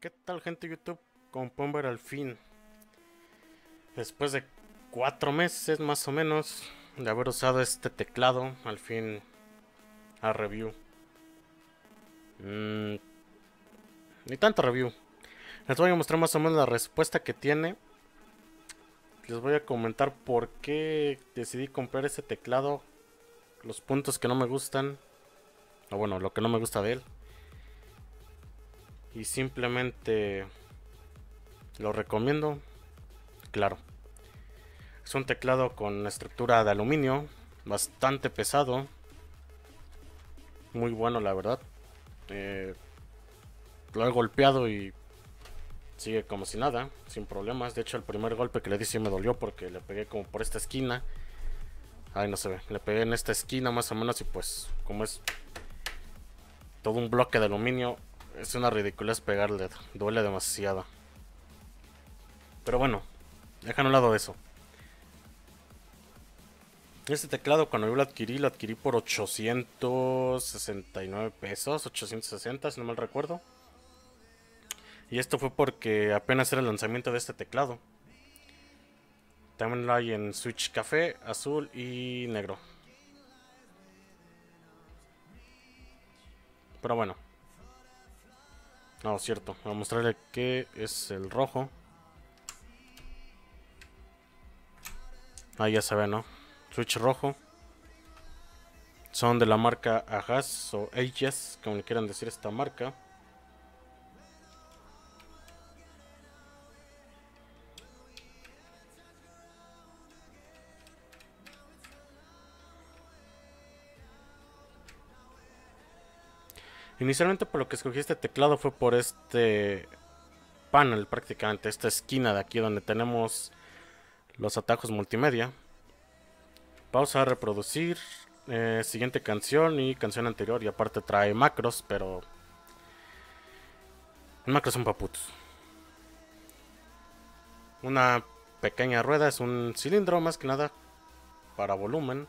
¿Qué tal gente YouTube? Con ver al fin. Después de cuatro meses más o menos de haber usado este teclado, al fin a review. Mm, ni tanto review. Les voy a mostrar más o menos la respuesta que tiene. Les voy a comentar por qué decidí comprar este teclado. Los puntos que no me gustan. O bueno, lo que no me gusta de él. Y simplemente lo recomiendo. Claro. Es un teclado con estructura de aluminio. Bastante pesado. Muy bueno, la verdad. Eh, lo he golpeado y sigue como si nada, sin problemas. De hecho, el primer golpe que le di sí me dolió porque le pegué como por esta esquina. ahí no se ve. Le pegué en esta esquina más o menos y pues como es todo un bloque de aluminio, es una ridícula pegarle, duele demasiado. Pero bueno, dejan a un lado eso. Este teclado cuando yo lo adquirí, lo adquirí por 869 pesos, 860 si no mal recuerdo. Y esto fue porque apenas era el lanzamiento de este teclado. También lo hay en Switch café, azul y negro. Pero bueno. No, cierto. Voy a mostrarle que es el rojo. Ah, ya se ve, ¿no? Switch rojo. Son de la marca Ajas o Ajas, como le quieran decir esta marca. Inicialmente por lo que escogí este teclado fue por este panel prácticamente, esta esquina de aquí donde tenemos los atajos multimedia. Pausa, reproducir, eh, siguiente canción y canción anterior y aparte trae macros, pero macros son paputos. Una pequeña rueda es un cilindro más que nada para volumen.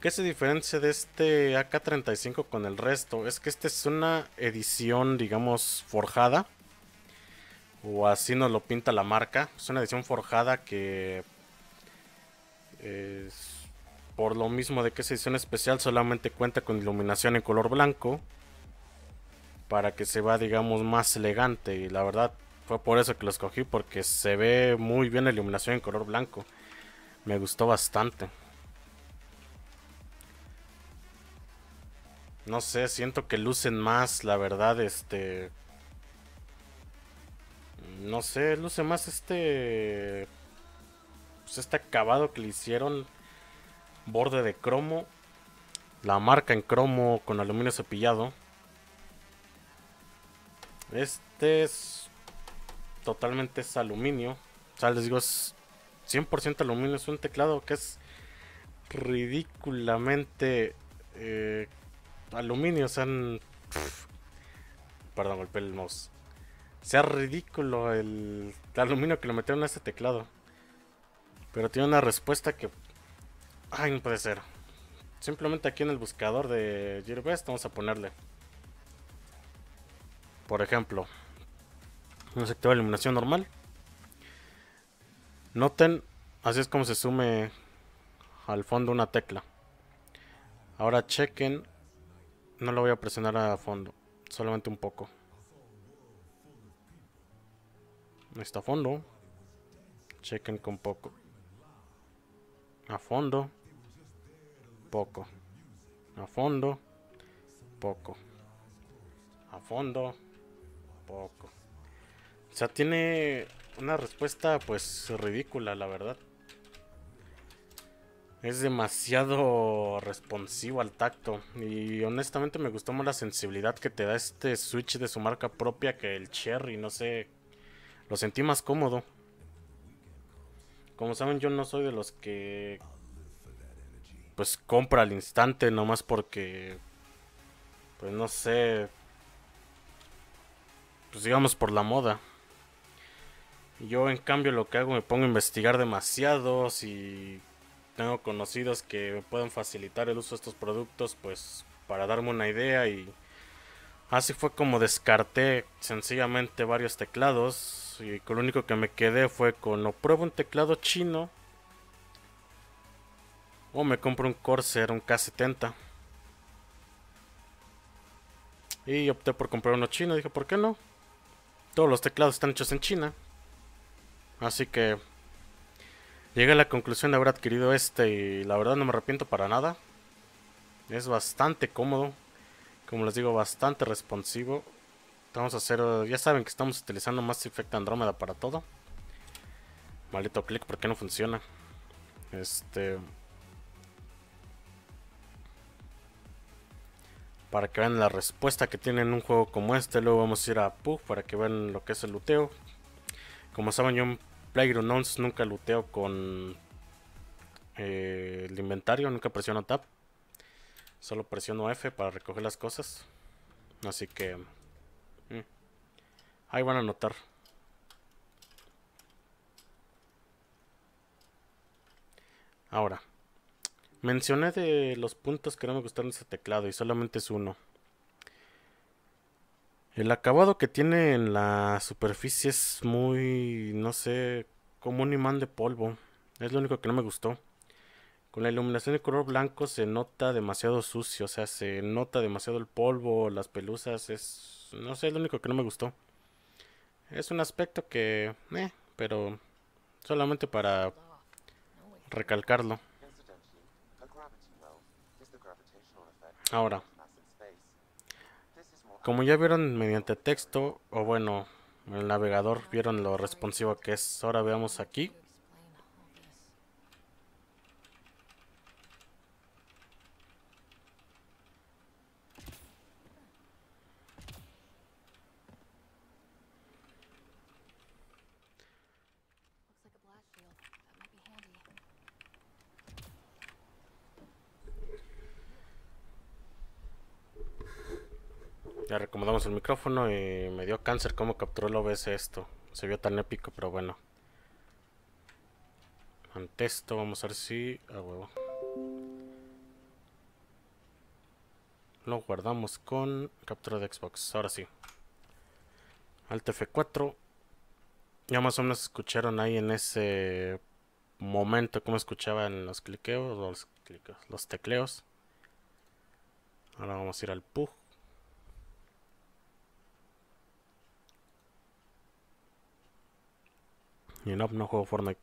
¿Qué se diferencia de este AK-35 con el resto? Es que este es una edición, digamos, forjada. O así nos lo pinta la marca. Es una edición forjada que... por lo mismo de que es edición especial, solamente cuenta con iluminación en color blanco. Para que se vea, digamos, más elegante. Y la verdad, fue por eso que lo escogí. Porque se ve muy bien la iluminación en color blanco. Me gustó bastante. No sé, siento que lucen más, la verdad, este... No sé, luce más este... Pues este acabado que le hicieron. Borde de cromo. La marca en cromo con aluminio cepillado. Este es... Totalmente es aluminio. O sea, les digo, es 100% aluminio. Es un teclado que es ridículamente... Eh, aluminio o sea... perdón, golpeé el mouse. Sea ridículo el, aluminio que lo metieron a este teclado. Pero tiene una respuesta que. Ay, no puede ser. Simplemente aquí en el buscador de Gearbest vamos a ponerle. Por ejemplo, no a de iluminación normal. Noten, así es como se sume al fondo una tecla. Ahora chequen no lo voy a presionar a fondo, solamente un poco. Está a fondo. Chequen con poco. A fondo. Poco. A fondo. Poco. A fondo. Poco. O sea, tiene una respuesta pues ridícula, la verdad. Es demasiado responsivo al tacto. Y honestamente me gustó más la sensibilidad que te da este Switch de su marca propia que el Cherry. No sé. Lo sentí más cómodo. Como saben, yo no soy de los que. Pues compra al instante, nomás porque. Pues no sé. Pues digamos por la moda. Yo en cambio lo que hago me pongo a investigar demasiado si tengo conocidos que me puedan facilitar el uso de estos productos, pues para darme una idea y así fue como descarté sencillamente varios teclados y con lo único que me quedé fue con o pruebo un teclado chino o me compro un Corsair, un K70. Y opté por comprar uno chino, dije, ¿por qué no? Todos los teclados están hechos en China. Así que Llegué a la conclusión de haber adquirido este y la verdad no me arrepiento para nada. Es bastante cómodo. Como les digo, bastante responsivo. Vamos a hacer... Ya saben que estamos utilizando Mass Effect Andrómeda para todo. Malito clic, ¿por qué no funciona? Este... Para que vean la respuesta que tiene en un juego como este. Luego vamos a ir a Pug para que vean lo que es el luteo. Como saben, yo PlayerUnknown's nunca luteo con eh, el inventario, nunca presiono Tab. Solo presiono F para recoger las cosas. Así que... Mm, ahí van a notar. Ahora, mencioné de los puntos que no me gustaron de este teclado y solamente es uno. El acabado que tiene en la superficie es muy, no sé, como un imán de polvo. Es lo único que no me gustó. Con la iluminación de color blanco se nota demasiado sucio, o sea, se nota demasiado el polvo, las pelusas, es, no sé, es lo único que no me gustó. Es un aspecto que, eh, pero solamente para recalcarlo. Ahora, como ya vieron mediante texto, o bueno, el navegador vieron lo responsivo que es. Ahora veamos aquí. Ya recomendamos el micrófono y me dio cáncer. ¿Cómo capturó el OBS esto? Se vio tan épico, pero bueno. Ante esto, vamos a ver si... A huevo. Lo guardamos con captura de Xbox. Ahora sí. Alt F4. Ya más o menos escucharon ahí en ese momento cómo escuchaban los cliqueos, los, los tecleos. Ahora vamos a ir al PUG. no, juego Fortnite.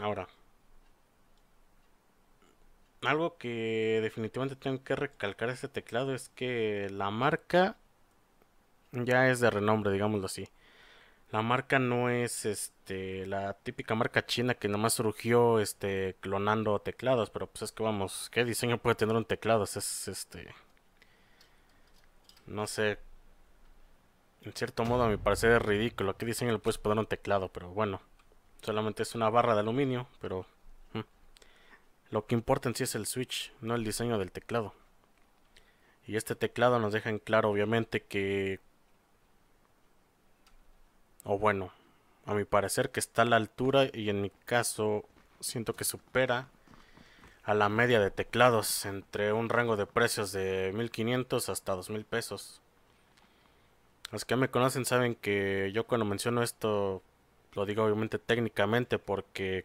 Ahora. Algo que definitivamente tengo que recalcar este teclado es que la marca ya es de renombre, digámoslo así. La marca no es este la típica marca china que nomás surgió este clonando teclados, pero pues es que vamos, qué diseño puede tener un teclado, es este no sé en cierto modo a mi parecer es ridículo. Aquí dicen que le puedes poner un teclado, pero bueno. Solamente es una barra de aluminio, pero... Mm, lo que importa en sí es el switch, no el diseño del teclado. Y este teclado nos deja en claro obviamente que... O bueno, a mi parecer que está a la altura y en mi caso siento que supera a la media de teclados entre un rango de precios de 1500 hasta 2000 pesos. Los que me conocen saben que yo cuando menciono esto lo digo obviamente técnicamente porque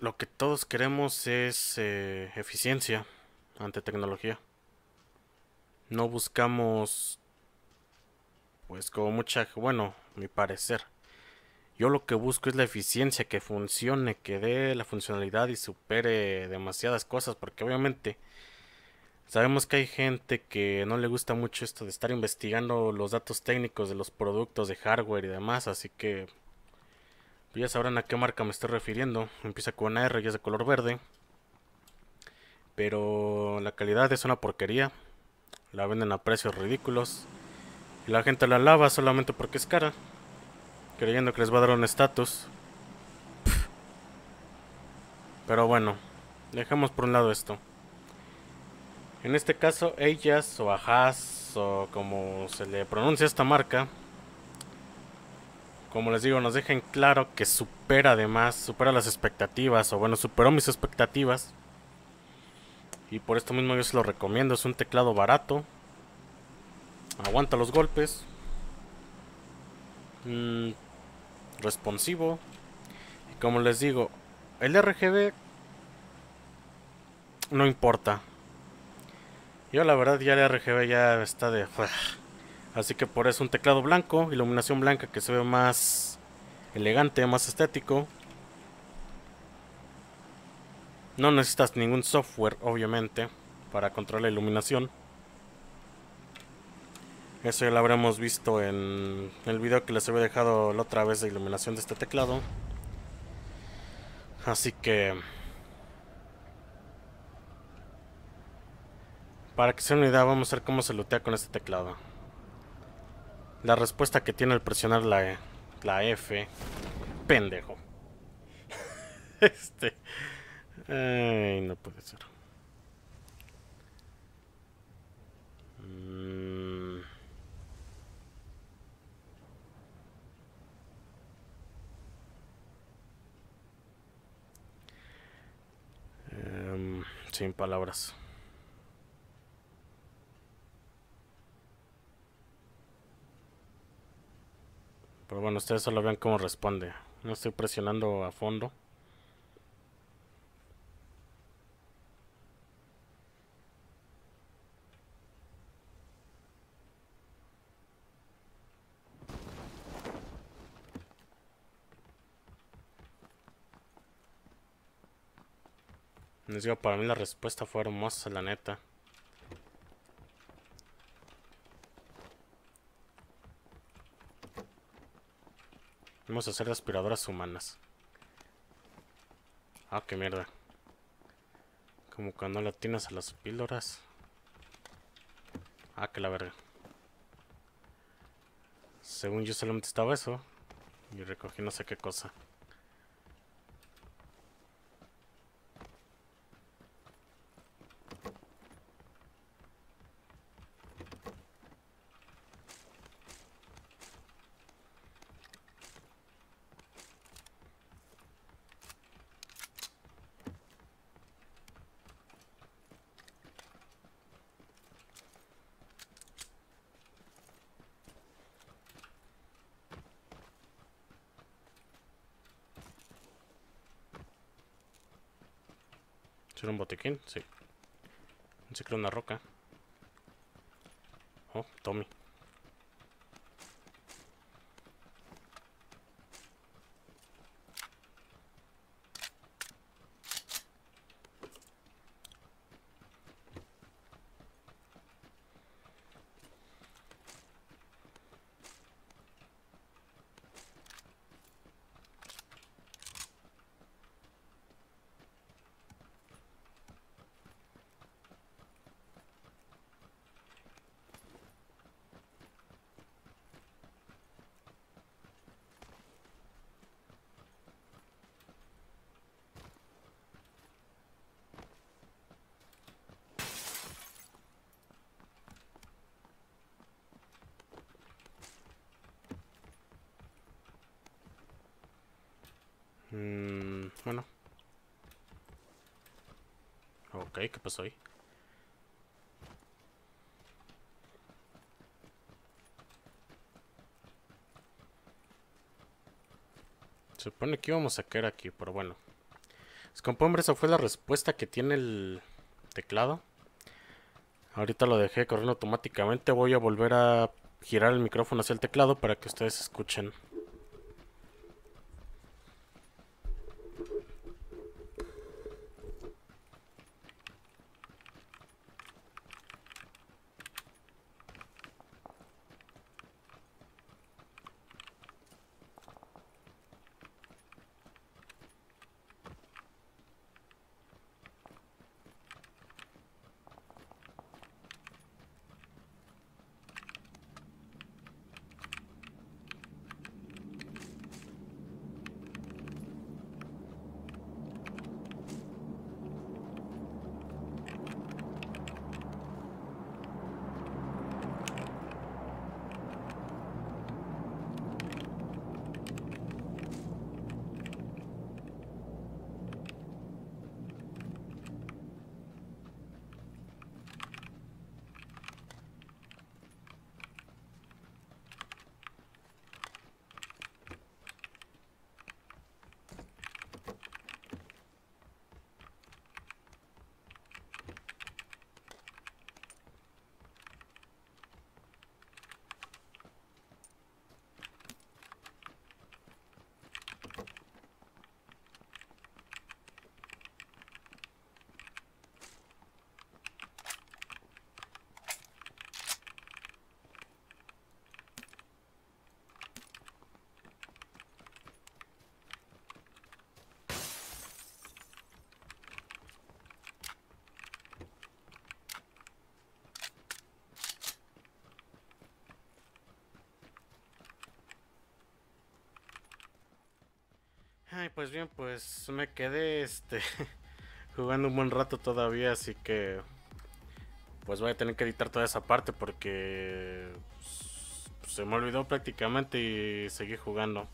lo que todos queremos es eh, eficiencia ante tecnología. No buscamos, pues como mucha, bueno, mi parecer. Yo lo que busco es la eficiencia, que funcione, que dé la funcionalidad y supere demasiadas cosas, porque obviamente Sabemos que hay gente que no le gusta mucho esto de estar investigando los datos técnicos de los productos de hardware y demás, así que pues, ya sabrán a qué marca me estoy refiriendo. Empieza con R y es de color verde. Pero la calidad es una porquería. La venden a precios ridículos. Y la gente la lava solamente porque es cara. Creyendo que les va a dar un estatus. Pero bueno, dejemos por un lado esto. En este caso, ellas o Ajaz o como se le pronuncia esta marca, como les digo, nos dejen claro que supera además, supera las expectativas, o bueno, superó mis expectativas. Y por esto mismo yo se lo recomiendo, es un teclado barato. Aguanta los golpes. Mm, responsivo. Y como les digo, el RGB no importa. Yo la verdad ya el RGB ya está de... Así que por eso un teclado blanco, iluminación blanca que se ve más elegante, más estético. No necesitas ningún software, obviamente, para controlar la iluminación. Eso ya lo habremos visto en el video que les había dejado la otra vez de iluminación de este teclado. Así que... Para que se una idea, vamos a ver cómo se lutea con este teclado. La respuesta que tiene al presionar la, e, F. Pendejo. este. Ay, no puede ser. Mm. Em, sin palabras. Pero bueno, ustedes solo vean cómo responde. No estoy presionando a fondo. Les digo, para mí la respuesta fue hermosa, la neta. Vamos a hacer aspiradoras humanas. Ah, qué mierda. Como cuando la atinas a las píldoras. Ah, que la verga. Según yo solamente estaba eso. Y recogí no sé qué cosa. quién? Se, se creó una roca. Oh, Tommy. ¿Qué pasó ahí? Se supone que íbamos a caer aquí, pero bueno. hombre, esa fue la respuesta que tiene el teclado. Ahorita lo dejé corriendo automáticamente. Voy a volver a girar el micrófono hacia el teclado para que ustedes escuchen. pues bien, pues me quedé este jugando un buen rato todavía, así que pues voy a tener que editar toda esa parte porque pues, se me olvidó prácticamente y seguí jugando.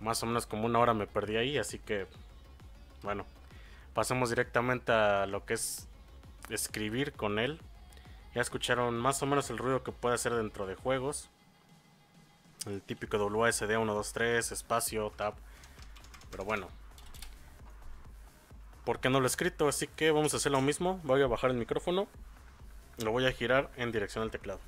Más o menos como una hora me perdí ahí, así que bueno, pasamos directamente a lo que es escribir con él. Ya escucharon más o menos el ruido que puede hacer dentro de juegos. El típico WASD 123, espacio, tab. Pero bueno. Porque no lo he escrito, así que vamos a hacer lo mismo. Voy a bajar el micrófono. Lo voy a girar en dirección al teclado.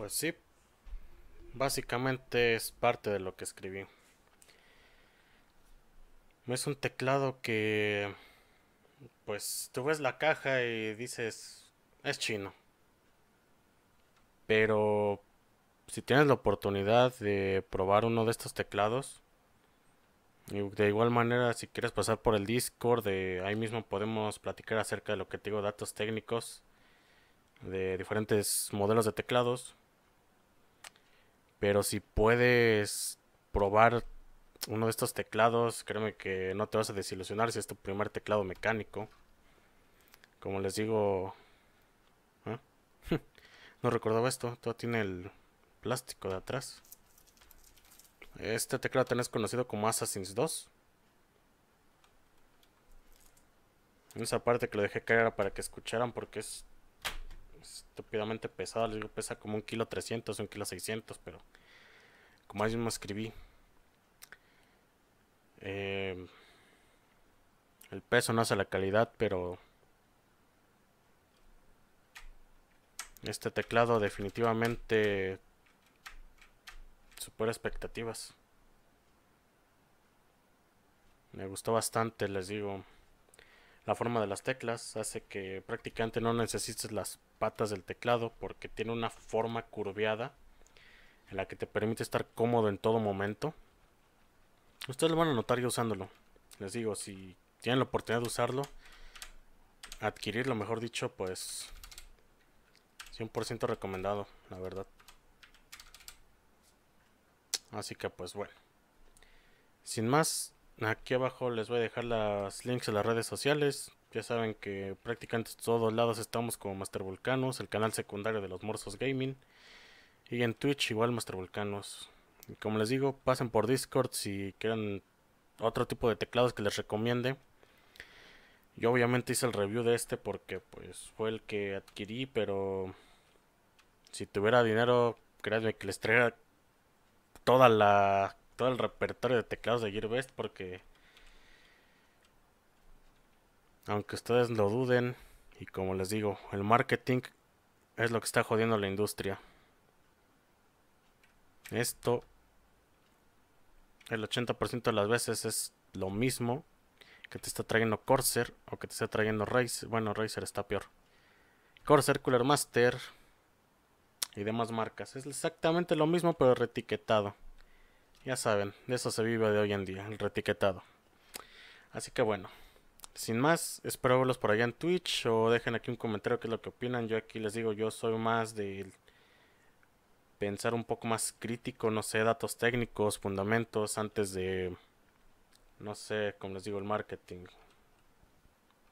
Pues sí, básicamente es parte de lo que escribí. Es un teclado que, pues tú ves la caja y dices, es chino. Pero si tienes la oportunidad de probar uno de estos teclados, y de igual manera, si quieres pasar por el Discord, de ahí mismo podemos platicar acerca de lo que te digo, datos técnicos de diferentes modelos de teclados. Pero si puedes probar uno de estos teclados, créeme que no te vas a desilusionar si es tu primer teclado mecánico. Como les digo, ¿eh? no recordaba esto, todo tiene el plástico de atrás. Este teclado tenés conocido como Assassin's 2. Esa parte que lo dejé caer para que escucharan porque es estúpidamente pesado. Les digo, pesa como un kilo 300, un kilo 600, pero como ahí mismo escribí. Eh, el peso no hace la calidad, pero este teclado definitivamente supera expectativas. Me gustó bastante, les digo. La forma de las teclas hace que prácticamente no necesites las patas del teclado porque tiene una forma curveada en la que te permite estar cómodo en todo momento. Ustedes lo van a notar ya usándolo. Les digo, si tienen la oportunidad de usarlo, adquirirlo, mejor dicho, pues 100% recomendado, la verdad. Así que pues bueno. Sin más, Aquí abajo les voy a dejar las links a las redes sociales. Ya saben que prácticamente todos lados estamos como Master Vulcanos. el canal secundario de los Morsos Gaming. Y en Twitch igual Master Vulcanos. Y como les digo, pasen por Discord si quieren otro tipo de teclados que les recomiende. Yo obviamente hice el review de este porque pues fue el que adquirí, pero si tuviera dinero, créanme que les traiga toda la todo el repertorio de teclados de Gearbest porque aunque ustedes lo duden y como les digo, el marketing es lo que está jodiendo la industria. Esto el 80% de las veces es lo mismo que te está trayendo Corsair o que te está trayendo Razer. Bueno, Razer está peor. Corsair, Cooler Master y demás marcas. Es exactamente lo mismo pero retiquetado. Ya saben, de eso se vive de hoy en día, el retiquetado. Así que bueno, sin más, espero verlos por allá en Twitch o dejen aquí un comentario que es lo que opinan. Yo aquí les digo, yo soy más de pensar un poco más crítico, no sé, datos técnicos, fundamentos, antes de, no sé, como les digo, el marketing.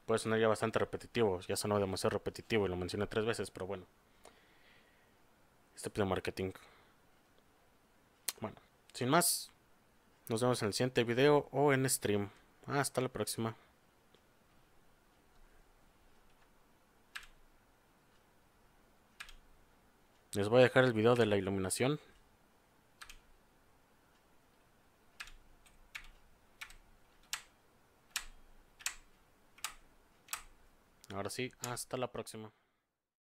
Puede sonar ya bastante repetitivo, ya sonó demasiado repetitivo y lo mencioné tres veces, pero bueno. Este de marketing. Bueno. Sin más, nos vemos en el siguiente video o en stream. Hasta la próxima. Les voy a dejar el video de la iluminación. Ahora sí, hasta la próxima.